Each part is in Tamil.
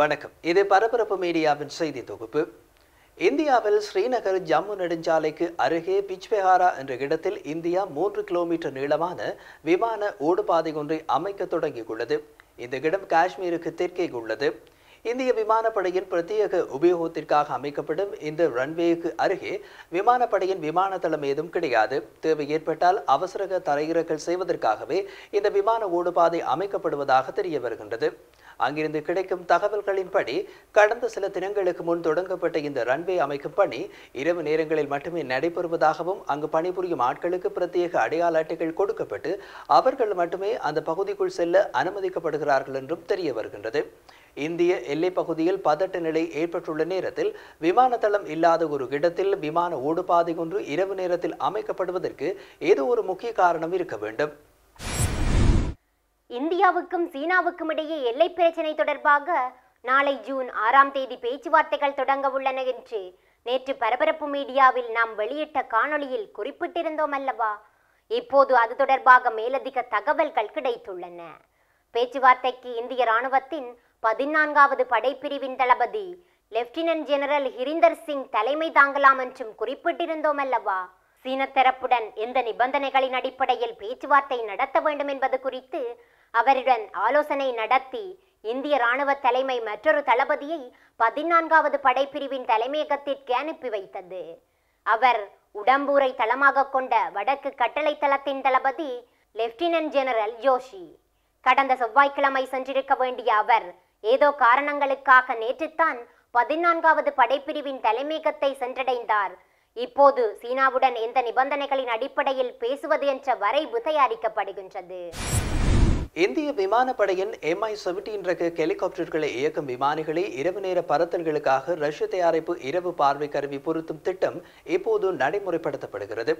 வணக்கம் இது பரபரப்பு மீடியாவின் செய்தி தொகுப்பு இந்தியாவில் ஸ்ரீநகர் ஜம்மு நெடுஞ்சாலைக்கு அருகே பிச்பெஹாரா என்ற இடத்தில் இந்தியா மூன்று கிலோமீட்டர் நீளமான விமான ஓடுபாதை ஒன்றை அமைக்க தொடங்கியுள்ளது இந்த இடம் காஷ்மீருக்கு தெற்கே உள்ளது இந்திய விமானப்படையின் பிரத்யேக உபயோகத்திற்காக அமைக்கப்படும் இந்த ரன்வேக்கு அருகே விமானப்படையின் விமான தளம் ஏதும் கிடையாது தேவை ஏற்பட்டால் அவசரக தரையிறக்கல் செய்வதற்காகவே இந்த விமான ஓடுபாதை அமைக்கப்படுவதாக தெரிய வருகின்றது அங்கிருந்து கிடைக்கும் தகவல்களின்படி கடந்த சில தினங்களுக்கு முன் தொடங்கப்பட்ட இந்த ரன்வே அமைக்கும் பணி இரவு நேரங்களில் மட்டுமே நடைபெறுவதாகவும் அங்கு பணிபுரியும் ஆட்களுக்கு பிரத்யேக அடையாள அட்டைகள் கொடுக்கப்பட்டு அவர்கள் மட்டுமே அந்த பகுதிக்குள் செல்ல அனுமதிக்கப்படுகிறார்கள் என்றும் தெரிய வருகின்றது இந்திய எல்லை பகுதியில் பதட்ட நிலை ஏற்பட்டுள்ள நேரத்தில் விமான தளம் இல்லாத ஒரு இடத்தில் விமான ஓடுபாதை ஒன்று இரவு நேரத்தில் அமைக்கப்படுவதற்கு ஏதோ ஒரு முக்கிய காரணம் இருக்க வேண்டும் இந்தியாவுக்கும் சீனாவுக்கும் இடையே எல்லை பிரச்சினை தொடர்பாக நாளை ஜூன் ஆறாம் தேதி பேச்சுவார்த்தைகள் தொடங்க உள்ளன என்று நேற்று பரபரப்பு மீடியாவில் நாம் வெளியிட்ட காணொளியில் குறிப்பிட்டிருந்தோம் அல்லவா இப்போது அது தொடர்பாக மேலதிக தகவல்கள் கிடைத்துள்ளன பேச்சுவார்த்தைக்கு இந்திய ராணுவத்தின் பதினான்காவது படைப்பிரிவின் தளபதி லெப்டினன்ட் ஜெனரல் ஹிரிந்தர் சிங் தலைமை தாங்கலாம் என்றும் குறிப்பிட்டிருந்தோம் அல்லவா சீன தரப்புடன் எந்த நிபந்தனைகளின் அடிப்படையில் பேச்சுவார்த்தை நடத்த வேண்டும் என்பது குறித்து அவருடன் ஆலோசனை நடத்தி இந்திய ராணுவ தலைமை மற்றொரு தளபதியை பதினான்காவது படைப்பிரிவின் தலைமையகத்திற்கு அனுப்பி வைத்தது அவர் உடம்பூரை தளமாக கொண்ட வடக்கு கட்டளை தளத்தின் தளபதி லெப்டினன்ட் ஜெனரல் ஜோஷி கடந்த செவ்வாய்க்கிழமை சென்றிருக்க வேண்டிய அவர் ஏதோ காரணங்களுக்காக நேற்றுத்தான் பதினான்காவது படைப்பிரிவின் தலைமையகத்தை சென்றடைந்தார் இப்போது சீனாவுடன் எந்த நிபந்தனைகளின் அடிப்படையில் பேசுவது என்ற வரைவு தயாரிக்கப்படுகின்றது இந்திய விமானப்படையின் எம்ஐ செவன்டீன் ரக ஹெலிகாப்டர்களை இயக்கும் விமானிகளை இரவு நேர பறத்தல்களுக்காக ரஷ்ய தயாரிப்பு இரவு பார்வை கருவி பொருத்தும் திட்டம் இப்போது நடைமுறைப்படுத்தப்படுகிறது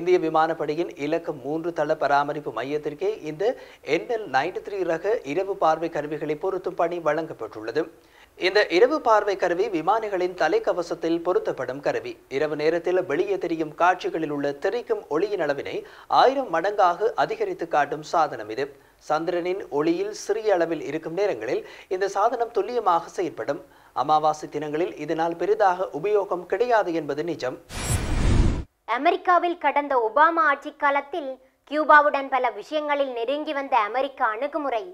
இந்திய விமானப்படையின் இலக்கம் மூன்று தள பராமரிப்பு மையத்திற்கே இந்த என்எல் நைன்டி த்ரீ ரக இரவு பார்வை கருவிகளை பொருத்தும் பணி வழங்கப்பட்டுள்ளது இந்த இரவு பார்வை கருவி விமானிகளின் தலைக்கவசத்தில் பொருத்தப்படும் கருவி இரவு நேரத்தில் வெளியே தெரியும் காட்சிகளில் உள்ள தெரிக்கும் ஒளியின் அளவினை ஆயிரம் மடங்காக அதிகரித்து காட்டும் சாதனம் இது சந்திரனின் ஒளியில் சிறிய அளவில் இருக்கும் நேரங்களில் இந்த சாதனம் துல்லியமாக செயற்படும் அமாவாசை தினங்களில் இதனால் பெரிதாக உபயோகம் கிடையாது என்பது நிஜம் அமெரிக்காவில் கடந்த ஒபாமா ஆட்சி காலத்தில் கியூபாவுடன் பல விஷயங்களில் நெருங்கி வந்த அமெரிக்க அணுகுமுறை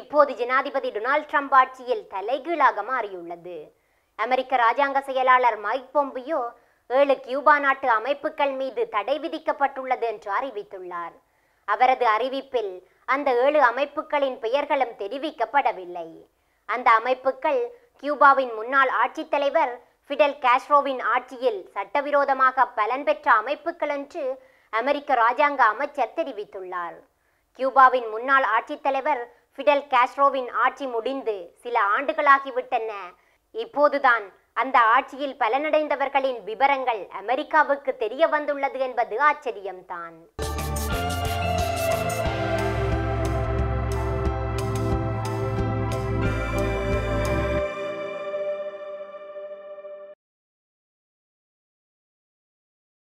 இப்போது ஜனாதிபதி டொனால்ட் ட்ரம்ப் ஆட்சியில் தலைகீழாக மாறியுள்ளது அமெரிக்க ராஜாங்க செயலாளர் மைக் பொம்பியோ ஏழு கியூபா நாட்டு அமைப்புகள் மீது தடை விதிக்கப்பட்டுள்ளது என்று அறிவித்துள்ளார் அவரது அறிவிப்பில் அந்த ஏழு அமைப்புகளின் பெயர்களும் தெரிவிக்கப்படவில்லை அந்த அமைப்புகள் கியூபாவின் முன்னாள் ஆட்சித்தலைவர் ஃபிடல் காஸ்ட்ரோவின் ஆட்சியில் சட்டவிரோதமாக பலன் பெற்ற அமைப்புகள் என்று அமெரிக்க ராஜாங்க அமைச்சர் தெரிவித்துள்ளார் கியூபாவின் முன்னாள் ஆட்சித்தலைவர் ஃபிடல் காஸ்ட்ரோவின் ஆட்சி முடிந்து சில ஆண்டுகளாகிவிட்டன இப்போதுதான் அந்த ஆட்சியில் பலனடைந்தவர்களின் விவரங்கள் அமெரிக்காவுக்கு தெரிய வந்துள்ளது என்பது ஆச்சரியம்தான்